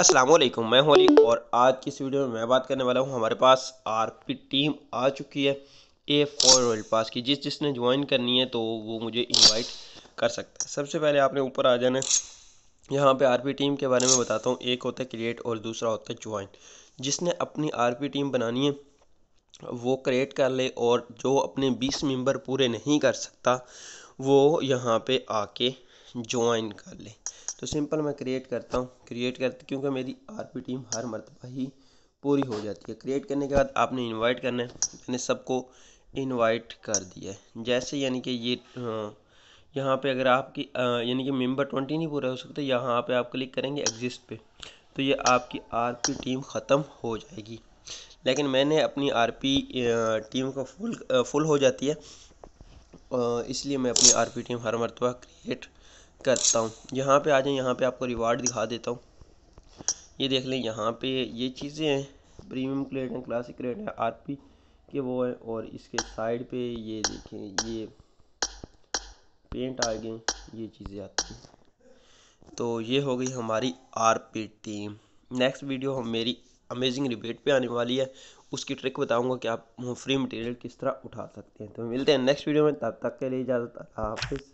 अस्सलाम वालेकुम मैं हूं अली और आज की इस वीडियो में मैं बात करने वाला हूं हमारे पास आर पी टीम आ चुकी है ए फोर वर्ल्ड पास की जिस जिसने ज्वाइन करनी है तो वो मुझे इनवाइट कर सकता है सबसे पहले आपने ऊपर आ जाना है यहाँ पे आरपी टीम के बारे में बताता हूँ एक होता है क्रिएट और दूसरा होता है ज्वाइन जिसने अपनी पी टीम बनानी है वो क्रिएट कर ले और जो अपने बीस मेम्बर पूरे नहीं कर सकता वो यहाँ पर आके ज्वाइन कर लें तो सिंपल मैं क्रिएट करता हूँ क्रिएट करते क्योंकि मेरी आरपी टीम हर मरतबा ही पूरी हो जाती है क्रिएट करने के बाद आपने इनवाइट करना है मैंने सबको इनवाइट कर दिया है जैसे यानी कि ये हाँ, यहाँ पे अगर आपकी यानी कि मेंबर ट्वेंटी नहीं पूरा हो सकता यहाँ पे आप क्लिक करेंगे एग्जिस्ट पे तो ये आपकी पी टीम ख़त्म हो जाएगी लेकिन मैंने अपनी पी टीम को फुल फुल हो जाती है इसलिए मैं अपनी पी टीम हर मरतबा क्रिएट करता हूँ यहाँ पे आ जाए यहाँ पे आपको रिवार्ड दिखा देता हूँ ये देख लें यहाँ पे ये चीज़ें हैं प्रीमियम क्रेड है क्लासिक क्रेड है आरपी के वो है और इसके साइड पे ये देखें ये पेंट आ गए ये चीज़ें आती हैं तो ये हो गई हमारी पी टीम नेक्स्ट वीडियो हम मेरी अमेजिंग रिबेट पे आने वाली है उसकी ट्रिक बताऊंगा कि आप फ्री मटेरियल किस तरह उठा सकते हैं तो मिलते हैं नेक्स्ट वीडियो में तब तक के लिए इजाज़त हाफिज़